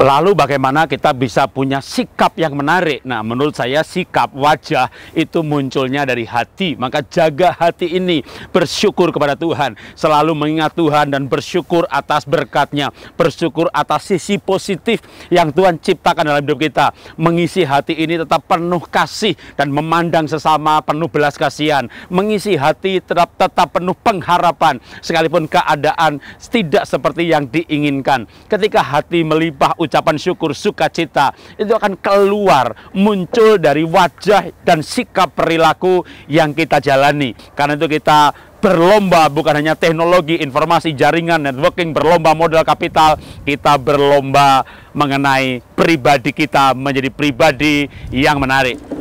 Lalu bagaimana kita bisa punya sikap yang menarik? Nah, menurut saya sikap wajah itu munculnya dari hati. Maka jaga hati ini, bersyukur kepada Tuhan, selalu mengingat Tuhan dan bersyukur atas berkatnya, bersyukur atas sisi positif yang Tuhan ciptakan dalam hidup kita. Mengisi hati ini tetap penuh kasih dan memandang sesama penuh belas kasihan. Mengisi hati tetap tetap penuh pengharapan sekalipun keadaan tidak seperti yang diinginkan. Ketika hati melipah ucapan syukur, sukacita itu akan keluar, muncul dari wajah dan sikap perilaku yang kita jalani. Karena itu kita berlomba bukan hanya teknologi, informasi, jaringan, networking, berlomba modal kapital, kita berlomba mengenai pribadi kita menjadi pribadi yang menarik.